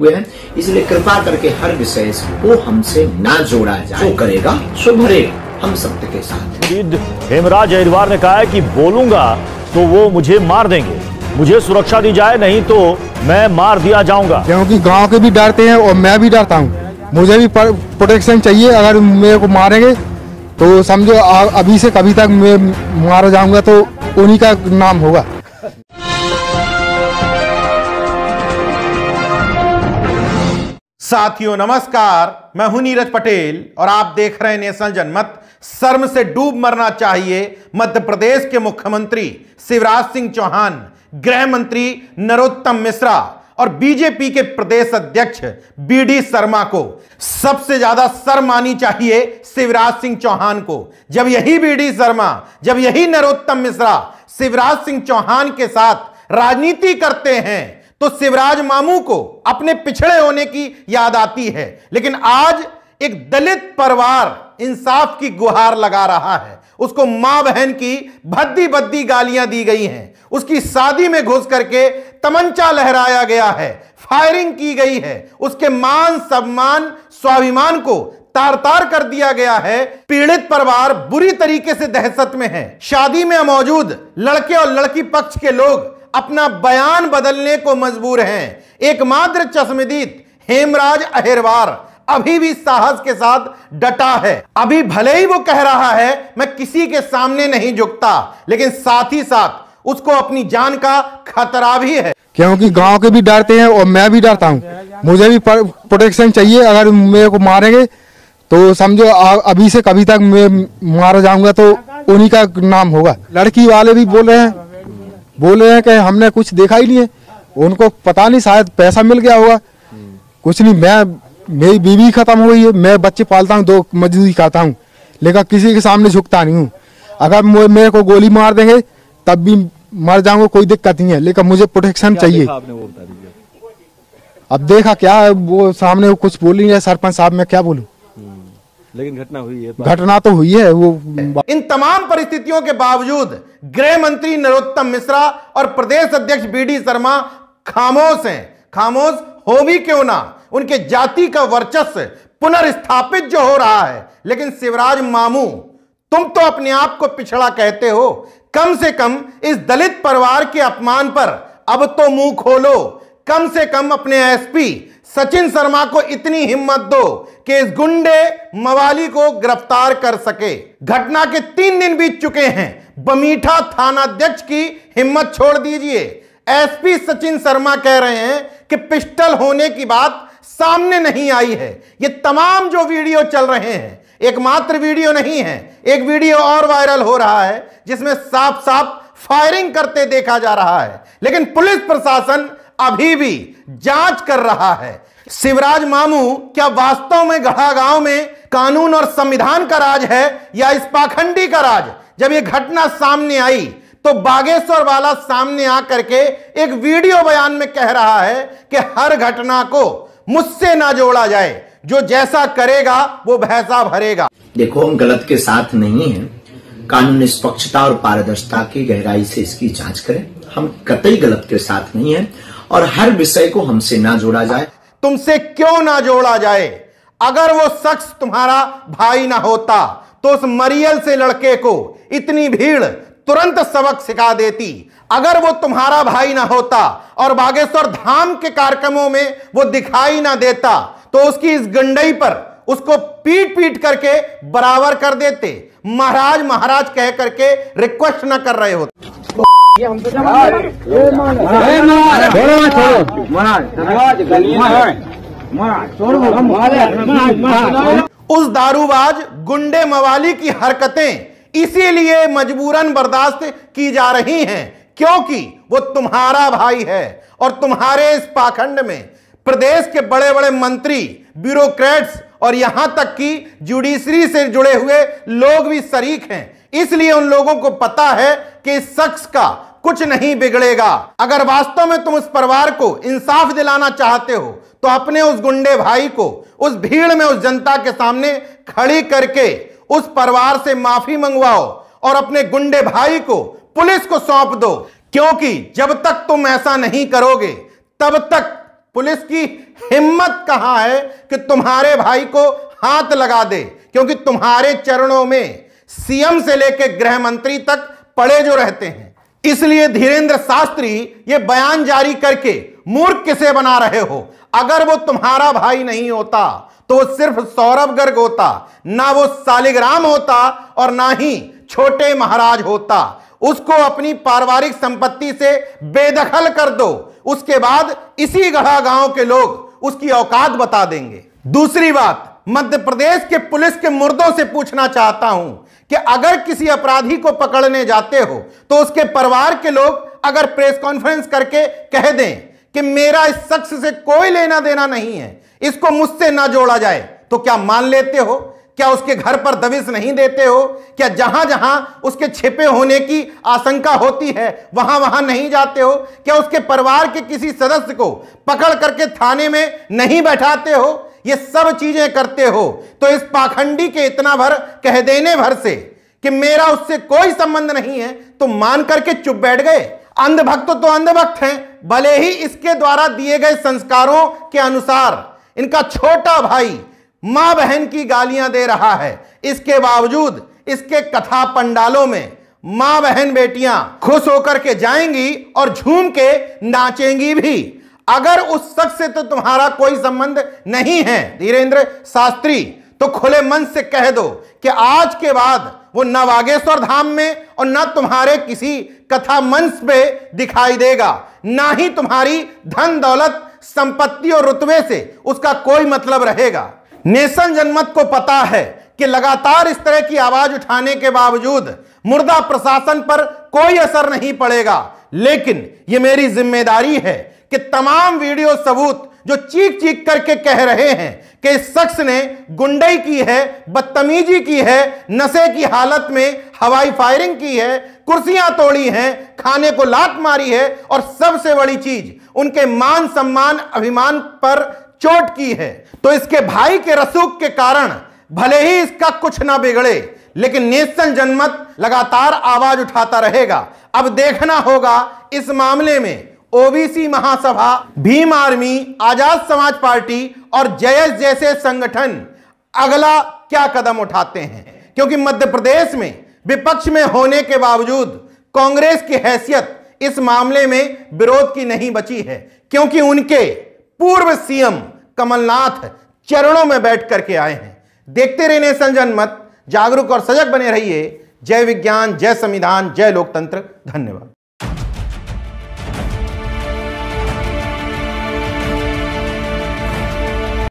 हुए हैं इसलिए कृपा करके हर विषय को हमसे ना जोड़ा जाए जो करेगा सो भरेगा हम सत्य के साथ हेमराज अहिरवार ने कहा है कि बोलूंगा तो वो मुझे मार देंगे मुझे सुरक्षा दी जाए नहीं तो मैं मार दिया जाऊंगा क्योंकि गांव के भी डरते हैं और मैं भी डरता हूँ मुझे भी प्रोटेक्शन चाहिए अगर मेरे को मारेंगे तो समझो अभी से कभी तक मैं मारा जाऊंगा तो उन्हीं का नाम होगा साथियों नमस्कार मैं हूं नीरज पटेल और आप देख रहे हैं नेशनल जनमत शर्म से डूब मरना चाहिए मध्य प्रदेश के मुख्यमंत्री शिवराज सिंह चौहान गृह मंत्री नरोत्तम मिश्रा और बीजेपी के प्रदेश अध्यक्ष बीडी शर्मा को सबसे ज्यादा शर्म आनी चाहिए शिवराज सिंह चौहान को जब यही बीडी शर्मा जब यही नरोत्तम मिश्रा शिवराज सिंह चौहान के साथ राजनीति करते हैं तो शिवराज मामू को अपने पिछड़े होने की याद आती है लेकिन आज एक दलित परिवार इंसाफ की गुहार लगा रहा है उसको मां बहन की भद्दी भद्दी गालियां दी गई हैं उसकी शादी में घुस करके तमंचा लहराया गया है फायरिंग की गई है उसके मान सम्मान स्वाभिमान को तार तार कर दिया गया है पीड़ित परिवार बुरी तरीके से दहशत में है शादी में मौजूद लड़के और लड़की पक्ष के लोग अपना बयान बदलने को मजबूर हैं एकमात्र चश्मदीत हेमराज अहिरवार अभी भी साहस के साथ डटा है अभी भले ही वो कह रहा है मैं किसी के सामने नहीं झुकता लेकिन साथ ही साथ उसको अपनी जान का खतरा भी है क्योंकि गांव के भी डरते हैं और मैं भी डरता हूं मुझे भी प्रोटेक्शन चाहिए अगर मेरे को मारेंगे तो समझो अभी से कभी तक मैं मारा जाऊंगा तो उन्हीं का नाम होगा लड़की वाले भी बोल रहे हैं बोल रहे हैं कि हमने कुछ देखा ही नहीं है उनको पता नहीं शायद पैसा मिल गया होगा कुछ नहीं मैं मेरी बीवी खत्म हो गई है मैं बच्चे पालता हूँ दो मजदूरी करता हूँ लेकिन किसी के सामने झुकता नहीं हूँ अगर मेरे को गोली मार देंगे तब भी मर जाऊंगा कोई दिक्कत नहीं है लेकिन मुझे प्रोटेक्शन चाहिए अब देखा क्या वो सामने कुछ बोल नहीं है सरपंच साहब मैं क्या बोलूँ लेकिन घटना हुई है घटना तो हुई है वो इन तमाम परिस्थितियों के बावजूद गृह मंत्री नरोत्तम मिश्रा और प्रदेश अध्यक्ष बी डी शर्मा खामोश हैं खामोश हो भी क्यों ना उनके जाति का वर्चस्व पुनर्स्थापित जो हो रहा है लेकिन शिवराज मामू तुम तो अपने आप को पिछड़ा कहते हो कम से कम इस दलित परिवार के अपमान पर अब तो मुंह खोलो कम से कम अपने एसपी सचिन शर्मा को इतनी हिम्मत दो कि इस गुंडे मवाली को गिरफ्तार कर सके घटना के तीन दिन बीत चुके हैं बमीठा थानाध्यक्ष की हिम्मत छोड़ दीजिए एसपी सचिन शर्मा कह रहे हैं कि पिस्टल होने की बात सामने नहीं आई है ये तमाम जो वीडियो चल रहे हैं एकमात्र वीडियो नहीं है एक वीडियो और वायरल हो रहा है जिसमें साफ साफ फायरिंग करते देखा जा रहा है लेकिन पुलिस प्रशासन अभी भी जांच कर रहा है शिवराज मामू क्या वास्तव में गढ़ा गांव में कानून और संविधान का राज है या इस पाखंडी का राज जब यह घटना सामने आई तो बागेश्वर वाला सामने आकर के एक वीडियो बयान में कह रहा है कि हर घटना को मुझसे ना जोड़ा जाए जो जैसा करेगा वो भैसा भरेगा देखो हम गलत के साथ नहीं है कानून निष्पक्षता और पारदर्शिता की गहराई से इसकी जांच करें हम कतई गलत के साथ नहीं है और हर विषय को हमसे ना जोड़ा जाए तुमसे क्यों ना जोड़ा जाए अगर वो शख्स तुम्हारा भाई ना होता तो उस मरियल से लड़के को इतनी भीड़ तुरंत सबक सिखा देती अगर वो तुम्हारा भाई ना होता और बागेश्वर धाम के कार्यक्रमों में वो दिखाई ना देता तो उसकी इस गंडई पर उसको पीट पीट करके बराबर कर देते महाराज महाराज कह करके रिक्वेस्ट ना कर रहे होते उस दारूबाज गुंडे मवाली की हरकतें इसीलिए मजबूरन बर्दाश्त की जा रही हैं क्योंकि वो तुम्हारा भाई है और तुम्हारे इस पाखंड में प्रदेश के बड़े बड़े मंत्री ब्यूरोक्रेट्स और यहां तक कि जुडिशरी से जुड़े हुए लोग भी शरीक हैं इसलिए उन लोगों को पता है कि इस शख्स का कुछ नहीं बिगड़ेगा अगर वास्तव में तुम उस परिवार को इंसाफ दिलाना चाहते हो तो अपने उस गुंडे भाई को उस भीड़ में उस जनता के सामने खड़ी करके उस परिवार से माफी मंगवाओ और अपने गुंडे भाई को पुलिस को सौंप दो क्योंकि जब तक तुम ऐसा नहीं करोगे तब तक पुलिस की हिम्मत कहां है कि तुम्हारे भाई को हाथ लगा दे क्योंकि तुम्हारे चरणों में सीएम से लेकर गृह मंत्री तक पड़े जो रहते हैं इसलिए धीरेन्द्र शास्त्री ये बयान जारी करके मूर्ख किसे बना रहे हो अगर वो तुम्हारा भाई नहीं होता तो वो सिर्फ सौरभ गर्ग होता ना वो सालिग्राम होता और ना ही छोटे महाराज होता उसको अपनी पारिवारिक संपत्ति से बेदखल कर दो उसके बाद इसी गढ़ा गांव के लोग उसकी औकात बता देंगे दूसरी बात मध्य प्रदेश के पुलिस के मुर्दों से पूछना चाहता हूं कि अगर किसी अपराधी को पकड़ने जाते हो तो उसके परिवार के लोग अगर प्रेस कॉन्फ्रेंस करके कह दें कि मेरा इस शख्स से कोई लेना देना नहीं है इसको मुझसे ना जोड़ा जाए तो क्या मान लेते हो क्या उसके घर पर दबिश नहीं देते हो क्या जहां जहां उसके छिपे होने की आशंका होती है वहां वहां नहीं जाते हो क्या उसके परिवार के किसी सदस्य को पकड़ करके थाने में नहीं बैठाते हो ये सब चीजें करते हो तो इस पाखंडी के इतना भर कह देने भर से कि मेरा उससे कोई संबंध नहीं है तो मान करके चुप बैठ गए अंधभक्त तो अंधभक्त हैं भले ही इसके द्वारा दिए गए संस्कारों के अनुसार इनका छोटा भाई मां बहन की गालियां दे रहा है इसके बावजूद इसके कथा पंडालों में मां बहन बेटियां खुश होकर के जाएंगी और झूम के नाचेंगी भी अगर उस शख्स से तो तुम्हारा कोई संबंध नहीं है धीरेन्द्र शास्त्री तो खुले मन से कह दो कि आज के बाद वो न वागेश्वर धाम में और न तुम्हारे किसी कथा मंच पे दिखाई देगा ना ही तुम्हारी धन दौलत संपत्ति और रुतबे से उसका कोई मतलब रहेगा नेशन जनमत को पता है कि लगातार इस तरह की आवाज उठाने के बावजूद मुर्दा प्रशासन पर कोई असर नहीं पड़ेगा लेकिन यह मेरी जिम्मेदारी है कि तमाम वीडियो सबूत जो चीख चीख करके कह रहे हैं कि इस शख्स ने गुंडई की है बदतमीजी की है नशे की हालत में हवाई फायरिंग की है कुर्सियां तोड़ी हैं खाने को लात मारी है और सबसे बड़ी चीज उनके मान सम्मान अभिमान पर चोट की है तो इसके भाई के रसूख के कारण भले ही इसका कुछ ना बिगड़े लेकिन नेशन जनमत लगातार आवाज उठाता रहेगा अब देखना होगा इस मामले में ओबीसी महासभा भीम आर्मी आजाद समाज पार्टी और जयस जैसे संगठन अगला क्या कदम उठाते हैं क्योंकि मध्य प्रदेश में विपक्ष में होने के बावजूद कांग्रेस की हैसियत इस मामले में विरोध की नहीं बची है क्योंकि उनके पूर्व सीएम कमलनाथ चरणों में बैठ करके आए हैं देखते रहने संजन मत जागरूक और सजग बने रहिए जय विज्ञान जय संविधान जय लोकतंत्र धन्यवाद